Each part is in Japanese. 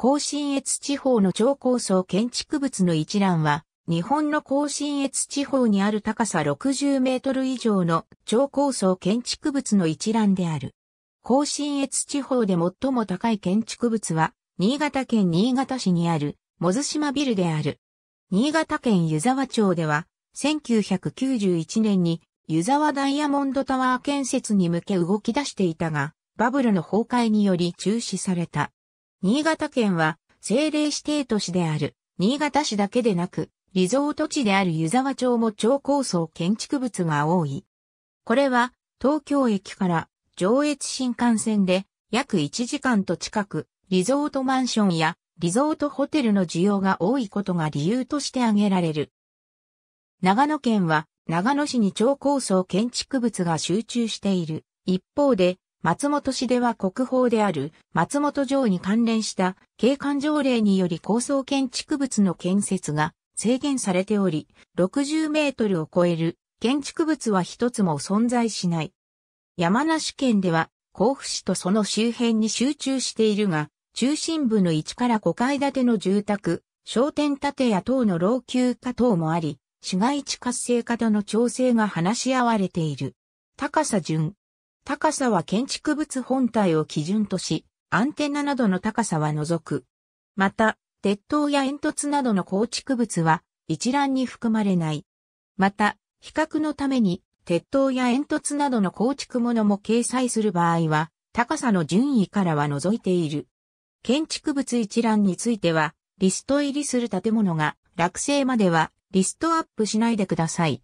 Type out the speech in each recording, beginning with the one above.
甲信越地方の超高層建築物の一覧は、日本の甲信越地方にある高さ60メートル以上の超高層建築物の一覧である。甲信越地方で最も高い建築物は、新潟県新潟市にある、モズ島ビルである。新潟県湯沢町では、1991年に湯沢ダイヤモンドタワー建設に向け動き出していたが、バブルの崩壊により中止された。新潟県は政令指定都市である新潟市だけでなく、リゾート地である湯沢町も超高層建築物が多い。これは東京駅から上越新幹線で約1時間と近く、リゾートマンションやリゾートホテルの需要が多いことが理由として挙げられる。長野県は長野市に超高層建築物が集中している。一方で、松本市では国宝である松本城に関連した景観条例により高層建築物の建設が制限されており、60メートルを超える建築物は一つも存在しない。山梨県では甲府市とその周辺に集中しているが、中心部の1から5階建ての住宅、商店建屋等の老朽化等もあり、市街地活性化との調整が話し合われている。高さ順、高さは建築物本体を基準とし、アンテナなどの高さは除く。また、鉄塔や煙突などの構築物は一覧に含まれない。また、比較のために、鉄塔や煙突などの構築物も掲載する場合は、高さの順位からは除いている。建築物一覧については、リスト入りする建物が落成まではリストアップしないでください。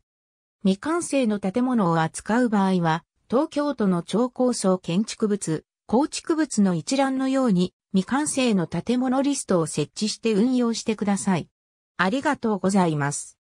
未完成の建物を扱う場合は、東京都の超高層建築物、構築物の一覧のように未完成の建物リストを設置して運用してください。ありがとうございます。